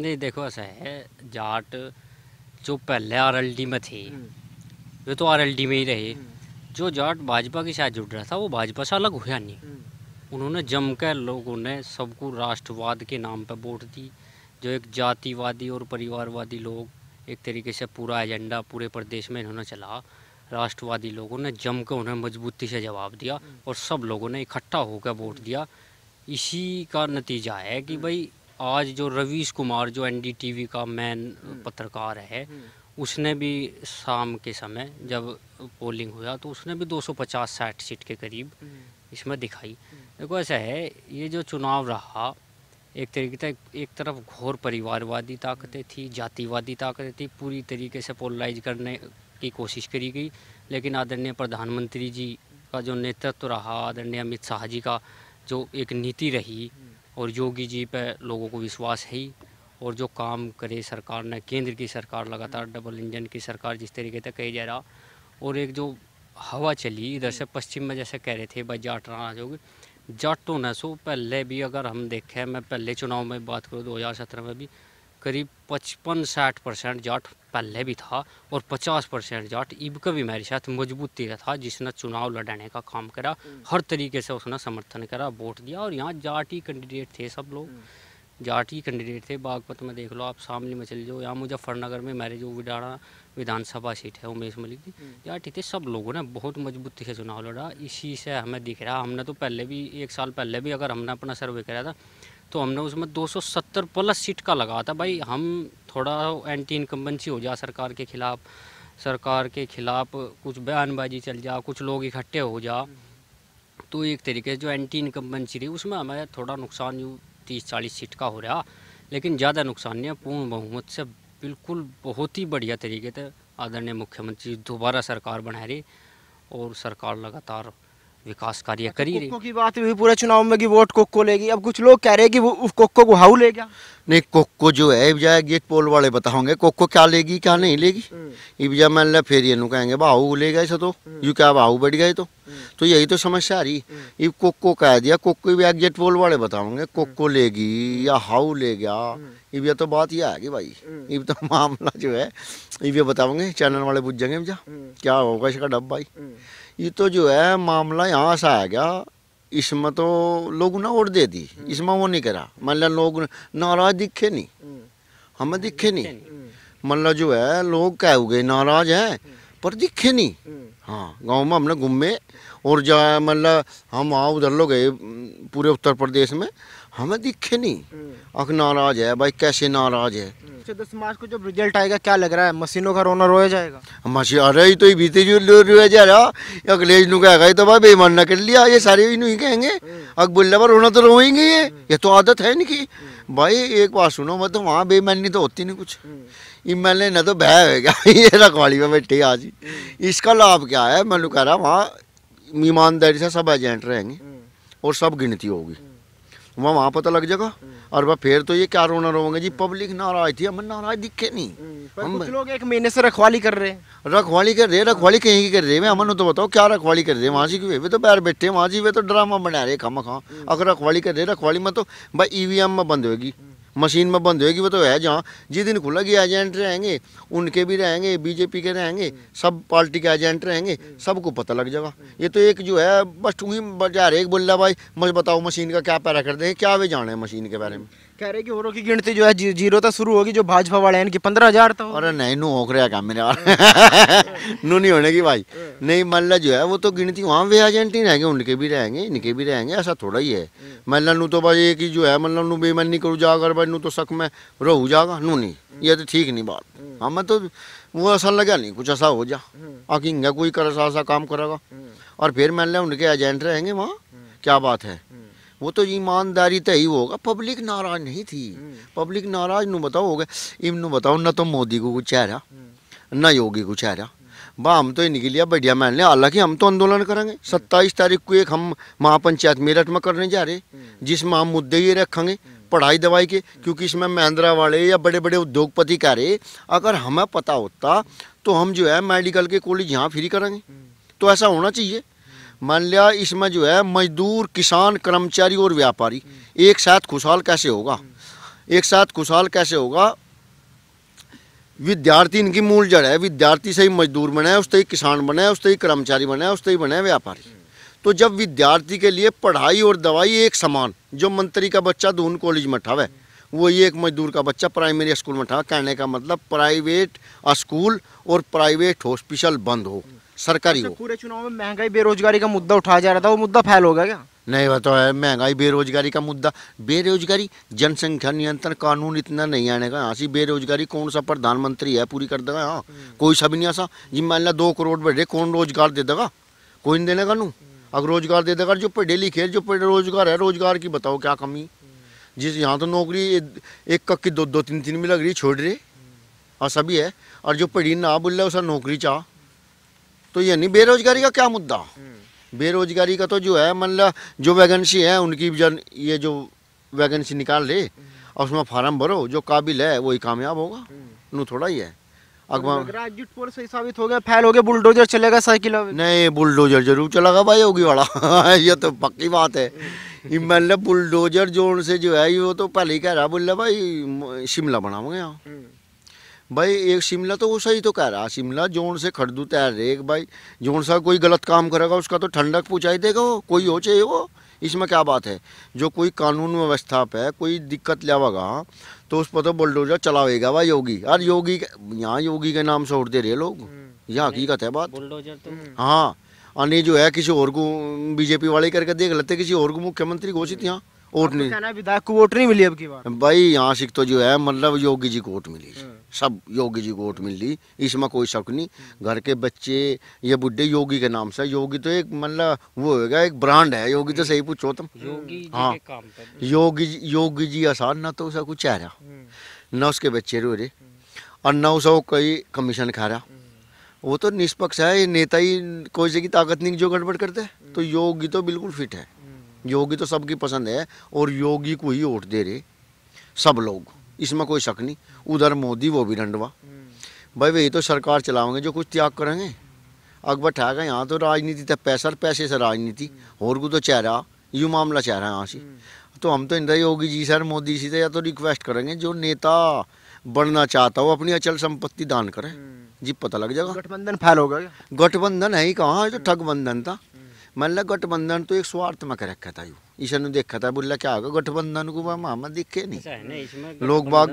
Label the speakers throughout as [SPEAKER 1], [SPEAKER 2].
[SPEAKER 1] नहीं देखो ऐसा है जाट जो पहले आरएलडी में थे हम्म। वे तो आरएलडी में ही रहे हम्म। जो जाट भाजपा के साथ जुड़ रहा था वो भाजपा से अलग हुआ नहीं हम्म। उन्होंने जम कर लोगों ने सबको राष्ट्रवाद के नाम पर वोट दी जो एक जातिवादी और परिवारवादी लोग एक तरीके से पूरा एजेंडा पूरे प्रदेश में इन्होंने चला राष्ट्रवादी लोगों ने जम कर उन्हें मजबूती से जवाब दिया और सब लोगों ने इकट्ठा होकर वोट दिया इसी का नतीजा है कि भाई आज जो रवीश कुमार जो एनडीटीवी का मैन हम्म। पत्रकार है हम्म। उसने भी शाम के समय जब पोलिंग हुआ तो उसने भी 250 साठ सीट के करीब हम्म। इसमें दिखाई देखो ऐसा है ये जो चुनाव रहा एक तरीके से एक तरफ घोर परिवारवादी ताकतें थी जातिवादी ताकतें थी पूरी तरीके से पोलराइज करने की कोशिश करी गई लेकिन आदरणीय प्रधानमंत्री जी का जो नेतृत्व रहा आदरणीय अमित शाह जी का जो एक नीति रही और योगी जी पे लोगों को विश्वास है ही और जो काम करे सरकार ने केंद्र की सरकार लगातार डबल इंजन की सरकार जिस तरीके से कही जा रहा और एक जो हवा चली इधर से पश्चिम में जैसे कह रहे थे भाई जाट राणा जो जाटों ने सो पहले भी अगर हम देखें मैं पहले चुनाव में बात करूँ दो में भी करीब पचपन साठ परसेंट जाट पहले भी था और पचास परसेंट जाट इब का भी मेरे साथ मजबूती का था जिसने चुनाव लड़ने का काम करा हर तरीके से उसने समर्थन करा वोट दिया और यहाँ ही कैंडिडेट थे सब लोग हम्म। ही कैंडिडेट थे बागपत में देख लो आप सामने में चले जाओ यहाँ मुजफ्फरनगर में मेरे जो विडाना विधानसभा सीट है उमेश मलिक की जाटी थे सब लोगों ने बहुत मजबूती से चुनाव लड़ा इसी से हमें दिख रहा हमने तो पहले भी एक साल पहले भी अगर हमने अपना सर्वे करा था तो हमने उसमें 270 प्लस सीट का लगा था भाई हम थोड़ा एंटी इनकम्बेंसी हो जा सरकार के ख़िलाफ़ सरकार के ख़िलाफ़ कुछ बयानबाजी चल जा कुछ लोग इकट्ठे हो जा तो एक तरीके से जो एंटी इनकम्बेंसी रही उसमें हमें थोड़ा नुकसान यूँ तीस चालीस सीट का हो रहा लेकिन ज़्यादा नुकसान नहीं है पूर्ण बहुमत से बिल्कुल बहुत ही बढ़िया तरीके से आदरणीय मुख्यमंत्री दोबारा सरकार बना रही और सरकार लगातार विकास कार्य कर ही रही
[SPEAKER 2] की बात हुई पूरे चुनाव में कि वोट कोक लेगी अब कुछ लोग कह रहे हैं कि वो कोको को हाउ ले गया नहीं कोको जो है इब्जा गेट पोल वाले बताओगे कोको क्या लेगी क्या नहीं लेगी ये हम्म। इब्जा मान लिया फिर ये कहेंगे भाऊ ले गए तो हम्म। यू क्या भाऊ बढ़ गए तो हम्म। तो यही तो समस्या आ रही ये कोको कह दिया कोको भी एग्जेट पोल वाले बताओगे कोको लेगी या हाउ ले गया ये तो बात यह आएगी भाई ये तो मामला जो है ये बताओगे चैनल वाले पूछ जाएंगे क्या होगा इसका डब भाई ये तो जो है मामला यहाँ से आ गया इसमें तो लोगों ने और दे दी हम्म। इसमें वो नहीं करा मतलब लोग नाराज दिखे नहीं हम्म। हमें दिखे नहीं मतलब जो है लोग कह हुए नाराज हैं पर दिखे नहीं हाँ गांव में हमने घूमे और जा मतलब हम वहाँ उधर लोग गए पूरे उत्तर प्रदेश में हमें दिखे नहीं अख हम्म। नाराज है भाई कैसे नाराज है हम्म। अच्छा, दस मार्च को जब रिजल्ट आएगा क्या लग रहा है मशीनों का रोना रोया जाएगा मशीन अरे ही तो बीते जो रोया जा रहा अखिलेश नु कहेगा तो भाई बेमान ना कर लिया ये सारे इन ही कहेंगे अख हम्म। बोलने पर रोना तो रोएंगे ये ये तो आदत है इनकी भाई एक बात सुनो मैं तो वहाँ बेमानी तो होती नहीं कुछ मैंने ना तो बह है क्या ये रखवाली में बैठे आज इसका लाभ क्या है मैं कह रहा वहाँ ईमानदारी से सब एजेंट रहेंगे और सब गिनती होगी वहाँ वहाँ पता लग जाएगा और वह फिर तो ये क्या रोना रोवेंगे जी पब्लिक नाराज थी हमें नाराज दिखे नहीं हम्म, हम कुछ लोग एक महीने से रखवाली कर रहे हैं रखवाली कर रहे रखवाली कहीं की कर रहे हैं हमन तो बताओ क्या रखवाली कर रहे हैं वहाँ जी वे तो बैर बैठे हैं वहाँ जी वे तो ड्रामा बना रहे खा मखा हम्म। अगर रखवाली कर रहे रखवाली में तो भाई ईवीएम e में बंद होगी हम्म। मशीन में बंद होगी वो तो है जहाँ जिस दिन खुलेगी एजेंट रहेंगे उनके भी रहेंगे बीजेपी के रहेंगे सब पार्टी के एजेंट रहेंगे सबको पता लग जाएगा ये तो एक जो है बस टूंगी बाजार एक बोल रहा भाई मुझे बताओ मशीन का क्या पैरा कर देंगे क्या वे जाने मशीन के बारे में कह रहे कि औरों की गिनती जो है जी, जीरो तक शुरू होगी जो भाजपा वाले हैं इनकी पंद्रह हजार तो अरे नहीं नू होक काम मेरे हाँ। नू नहीं होने की भाई हाँ। नहीं मान मतलब लो जो है वो तो गिनती वहाँ भी एजेंट ही रहेंगे उनके भी रहेंगे इनके भी रहेंगे ऐसा थोड़ा ही है मान लो नू तो भाई एक ही जो है मतलब नू बेमन नहीं करूँ जाकर भाई नू तो शक में रहू जागा नू नहीं ये तो ठीक नहीं बात हाँ।, हाँ मैं तो वो ऐसा लगा नहीं कुछ ऐसा हो जा आकिंगा कोई कर ऐसा काम करेगा और फिर मान मतलब लिया उनके एजेंट रहेंगे वहाँ क्या बात है वो तो ईमानदारी तो ही होगा पब्लिक नाराज नहीं थी हम्म। पब्लिक नाराज नु बताओ हो गए इमनू बताओ ना तो मोदी को कुछ चेहरा हम्म। ना योगी को चेहरा वाह हम तो ही निकलिया बढ़िया मान ने हालांकि हम तो आंदोलन करेंगे हम्म। सत्ताईस तारीख को एक हम महापंचायत मेरठ में करने जा रहे जिसमें हम मुद्दे ये रखेंगे पढ़ाई दवाई के क्योंकि इसमें महिंद्रा वाले या बड़े बड़े उद्योगपति कह रहे अगर हमें पता होता तो हम जो है मेडिकल के कॉलेज यहाँ फ्री करेंगे तो ऐसा होना चाहिए मान लिया इसमें जो है मजदूर किसान कर्मचारी और व्यापारी एक साथ खुशहाल कैसे होगा एक साथ खुशहाल कैसे होगा विद्यार्थी इनकी मूल जड़ है विद्यार्थी से ही मजदूर बने उससे ही किसान बने उससे ही कर्मचारी बने उससे ही बने व्यापारी तो जब विद्यार्थी के लिए पढ़ाई और दवाई एक समान जो मंत्री का बच्चा दून कॉलेज में ठावे वो ये एक मजदूर का बच्चा प्राइमरी स्कूल में ठावे कहने का मतलब प्राइवेट स्कूल और प्राइवेट हॉस्पिटल बंद हो सरकारी हो अच्छा, पूरे चुनाव में महंगाई बेरोजगारी का मुद्दा उठाया जा रहा था वो मुद्दा फैल हो गया क्या नहीं होता तो है महंगाई बेरोजगारी का मुद्दा बेरोजगारी जनसंख्या नियंत्रण कानून इतना नहीं आने का यहाँ बेरोजगारी कौन सा प्रधानमंत्री है पूरी कर देगा यहाँ हम्म। कोई सब नहीं ऐसा जिम मान लिया दो करोड़ बैठे कौन रोजगार दे देगा कोई नहीं देने नू हम्म। अगर रोजगार दे देगा जो पढ़े लिखे जो पढ़े रोजगार है रोजगार की बताओ क्या कमी हम्म। जिस यहाँ तो नौकरी एक कक्की की दो दो तीन तीन भी लग रही छोड़ रहे और सभी है और जो पढ़ी ना बोल रहा नौकरी चाह तो ये नहीं बेरोजगारी का क्या मुद्दा बेरोजगारी का तो जो है मतलब जो वैकेंसी है उनकी जन ये जो वैकेंसी निकाल ले और उसमें फार्म भरो जो काबिल है वही कामयाब होगा नू थोड़ा ही है अगवा सही साबित हो गया फैल हो गया बुलडोजर चलेगा साइकिल नहीं बुलडोजर जरूर चलेगा भाई होगी वाला ये तो पक्की बात है मतलब बुलडोजर जोन से जो है वो तो पहले ही कह रहा बोल भाई शिमला बनाओगे यहाँ हम्म। भाई एक शिमला तो वो सही तो कह रहा शिमला जोन से खड़दू तैर रहे एक भाई जोन सा कोई गलत काम करेगा उसका तो ठंडक पूछाई देगा वो कोई हो चाहिए वो इसमें क्या बात है जो कोई कानून व्यवस्था पे कोई दिक्कत लियावागा तो उस पर तो बुलडोजर चलावेगा वह योगी अरे योगी यहाँ योगी के नाम से उठते रहे लोग हम्म। यहाँ हकीकत है बात बुलडोजर तो हम्म। हाँ अने जो है किसी और को बीजेपी वाले करके देख लेते किसी और को मुख्यमंत्री घोषित हम्म। यहाँ वोट नहीं विधायक को वोट नहीं मिली अब की बार भाई यहाँ से तो जो है मतलब योगी जी को वोट मिली हाँ। सब योगी जी को वोट मिल मिली इसमें कोई शक नहीं घर के बच्चे ये बुढ़े योगी के नाम से योगी तो एक मतलब वो होगा एक ब्रांड है योगी तो सही पूछो तुम हाँ योगी हाँ। योगी जी आसान ना तो उसका कुछ चेहरा हाँ। न उसके बच्चे रो रहे और न उसे कोई कमीशन खा रहा वो तो निष्पक्ष है नेता ही कोई जगह ताकत नहीं जो गड़बड़ करते तो योगी तो बिल्कुल फिट है योगी तो सबकी पसंद है और योगी को ही वोट दे रहे सब लोग इसमें कोई शक नहीं उधर मोदी वो भी डंडवा हम्म। भाई वही तो सरकार चलाओगे जो कुछ त्याग करेंगे अकबर ठहर गए यहाँ तो राजनीति था तो पैसा पैसे से राजनीति हम्म। और को तो चेहरा यू मामला चेहरा यहाँ से हम्म। तो हम तो इंदिरा योगी जी सर मोदी जी से या तो रिक्वेस्ट करेंगे जो नेता बनना चाहता हो अपनी अचल संपत्ति दान करें जी पता लग जाएगा गठबंधन फैल होगा गठबंधन है ही कहाँ तो ठगबंधन था मान लिया गठबंधन तो एक स्वार्थमक रखा था यू ईशन देखा था बोला क्या होगा गठबंधन को वह मामा दिखे नहीं लोग बाग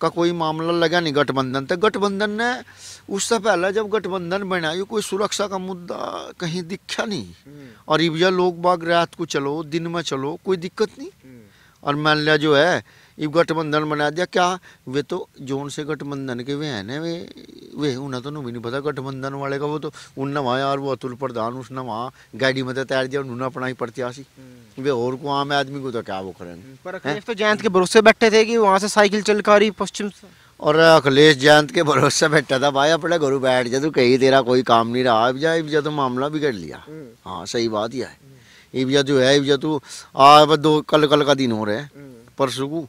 [SPEAKER 2] का कोई मामला लगा नहीं गठबंधन तो गठबंधन ने उससे पहले जब गठबंधन बना ये कोई सुरक्षा का मुद्दा कहीं दिखा नहीं हम्म। और ये भैया लोग बाग रात को चलो दिन में चलो कोई दिक्कत नहीं हम्म। और मान लिया जो है ये गठबंधन बना दिया क्या वे तो जोन से गठबंधन के वे हैं ना वे वे उन्हें तो भी नहीं पता गठबंधन वाले का वो तो उन नवा यार वो अतुल प्रधान उसने नवा गाड़ी में तो तैर दिया उन्होंने अपना ही प्रत्याशी हम्म। वे और को आम आदमी को तो क्या वो करेंगे हम्म, पर अखिलेश तो जयंत के भरोसे बैठे थे कि वहाँ से साइकिल चल कर पश्चिम और अखिलेश जयंत के भरोसे बैठा था भाई अपने घरों बैठ जा तू कहीं तेरा कोई काम नहीं रहा अब जाए तो मामला बिगड़ लिया हम्म। हाँ सही बात यह है इविया जो है इविया तू आ दो कल कल का दिन हो रहा है हम्म। परसों को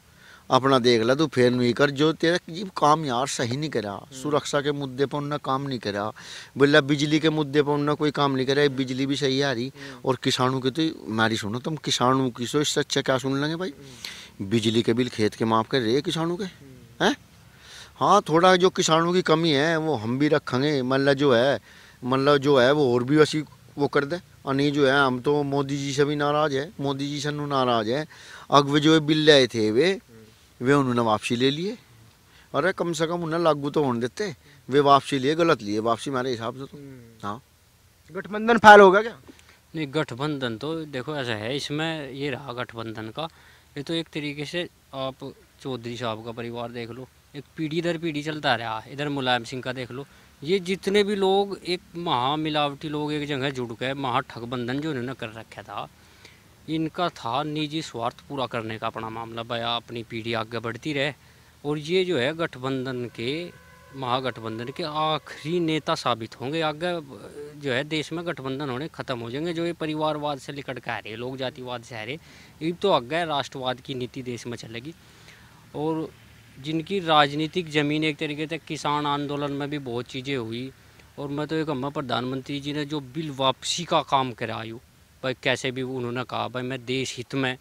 [SPEAKER 2] अपना देख ला तू फेर नहीं कर जो तेरा ये काम यार सही नहीं करा हम्म। सुरक्षा के मुद्दे पर उन्हें काम नहीं करा बोला बिजली के मुद्दे पर उन्हें कोई काम नहीं करा बिजली भी सही आ रही हम्म। और किसानों की तो मारी सुनो तुम किसानों की सो इससे अच्छा क्या सुन लेंगे भाई बिजली के बिल खेत के माफ कर रहे किसानों के हैं हाँ थोड़ा जो किसानों की कमी है वो हम भी रखेंगे मतलब जो है मतलब जो है वो और भी वैसी वो कर दे अने जो है हम तो मोदी जी से भी नाराज़ है मोदी जी से नाराज़ है अगवे जो बिल आए थे वे वे उन्होंने वापसी ले लिए अरे कम से कम उन्हें लागू तो होने देते वे वापसी लिए गलत लिए वापसी मेरे हिसाब से तो हम्म। हाँ
[SPEAKER 1] गठबंधन फैल होगा क्या नहीं गठबंधन तो देखो ऐसा है इसमें ये रहा गठबंधन का ये तो एक तरीके से आप चौधरी साहब का परिवार देख लो एक पीढ़ी दर पीढ़ी चलता रहा इधर मुलायम सिंह का देख लो ये जितने भी लोग एक महा मिलावटी लोग एक जगह जुड़ गए महा ठगबंधन जो इन्होंने कर रखा था इनका था निजी स्वार्थ पूरा करने का अपना मामला बया अपनी पीढ़ी आगे बढ़ती रहे और ये जो है गठबंधन के महागठबंधन के आखिरी नेता साबित होंगे आगे जो है देश में गठबंधन होने ख़त्म हो जाएंगे जो ये परिवारवाद से लिकट के आ रहे लोग जातिवाद से आ रहे ये तो आगे राष्ट्रवाद की नीति देश में चलेगी और जिनकी राजनीतिक ज़मीन एक तरीके से किसान आंदोलन में भी बहुत चीज़ें हुई और मैं तो एक हमें प्रधानमंत्री जी ने जो बिल वापसी का काम करायू भाई कैसे भी उन्होंने कहा भाई मैं देश हित में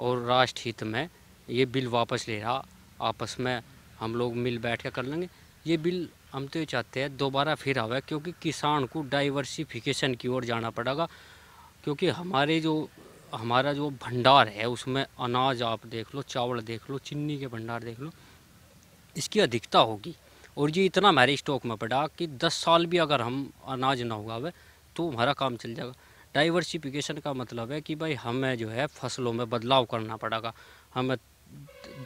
[SPEAKER 1] और राष्ट्र हित में ये बिल वापस ले रहा आपस में हम लोग मिल बैठ कर कर लेंगे ये बिल हम तो ये चाहते हैं दोबारा फिर आवे क्योंकि किसान को डाइवर्सिफिकेशन की ओर जाना पड़ेगा क्योंकि हमारे जो हमारा जो भंडार है उसमें अनाज आप देख लो चावल देख लो चीनी के भंडार देख लो इसकी अधिकता होगी और ये इतना हमारे स्टॉक में पड़ा कि दस साल भी अगर हम अनाज ना उगावे तो हमारा काम चल जाएगा डाइवर्सिफिकेशन का मतलब है कि भाई हमें जो है फसलों में बदलाव करना पड़ेगा हमें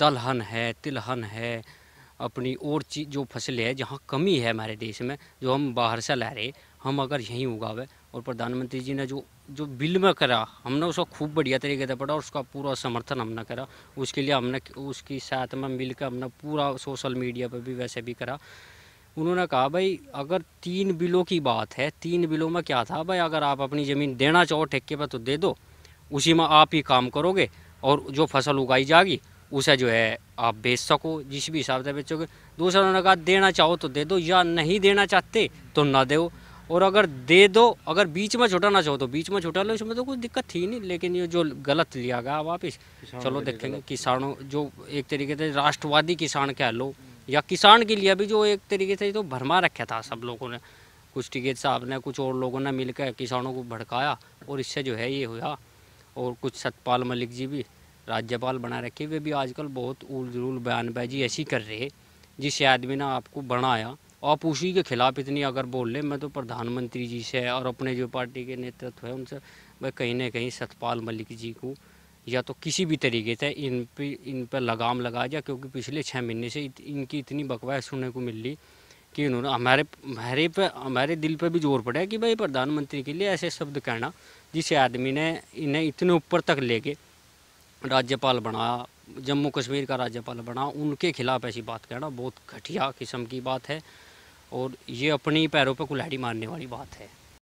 [SPEAKER 1] दलहन है तिलहन है अपनी और चीज जो फसलें हैं जहाँ कमी है हमारे देश में जो हम बाहर से ला रहे हम अगर यहीं उगावे और प्रधानमंत्री जी ने जो जो बिल में करा हमने उसको खूब बढ़िया तरीके से पढ़ा और उसका पूरा समर्थन हमने करा उसके लिए हमने उसकी साथ में मिलकर हमने पूरा सोशल मीडिया पर भी वैसे भी करा उन्होंने कहा भाई अगर तीन बिलों की बात है तीन बिलों में क्या था भाई अगर आप अपनी ज़मीन देना चाहो ठेके पर तो दे दो उसी में आप ही काम करोगे और जो फसल उगाई जाएगी उसे जो है आप बेच सको जिस भी हिसाब से बेचोगे दूसरा उन्होंने कहा देना चाहो तो दे दो या नहीं देना चाहते तो ना दो और अगर दे दो अगर बीच में छुटाना चाहो तो बीच में छुटा लो इसमें तो कुछ दिक्कत थी नहीं लेकिन ये जो गलत लिया गया वापिस चलो देखेंगे किसानों जो एक तरीके से राष्ट्रवादी किसान कह लो या किसान के लिए भी जो एक तरीके से तो भरमा रखा था सब लोगों ने कुछ टिकेट साहब ने कुछ और लोगों ने मिलकर किसानों को भड़काया और इससे जो है ये हुआ और कुछ सतपाल मलिक जी भी राज्यपाल बना रखे वे भी आजकल बहुत उल जुल बयानबाजी ऐसी कर रहे जिस आदमी ने आपको बनाया आप उसी के खिलाफ इतनी अगर बोल ले मैं तो प्रधानमंत्री जी से और अपने जो पार्टी के नेतृत्व है उनसे मैं कहीं ना कहीं सतपाल मलिक जी को या तो किसी भी तरीके से इन पर इन पर लगाम लगाया जाए क्योंकि पिछले छः महीने से इत, इनकी इतनी बकवास सुनने को मिल रही कि इन्होंने हमारे हमारे पे हमारे दिल पे भी जोर पड़ा कि भाई प्रधानमंत्री के लिए ऐसे शब्द कहना जिस आदमी ने इन्हें इतने ऊपर तक लेके राज्यपाल बना जम्मू कश्मीर का राज्यपाल बना उनके खिलाफ ऐसी बात कहना बहुत घटिया किस्म की बात है और ये अपने ही पैरों पर कुल्हाड़ी मारने वाली बात है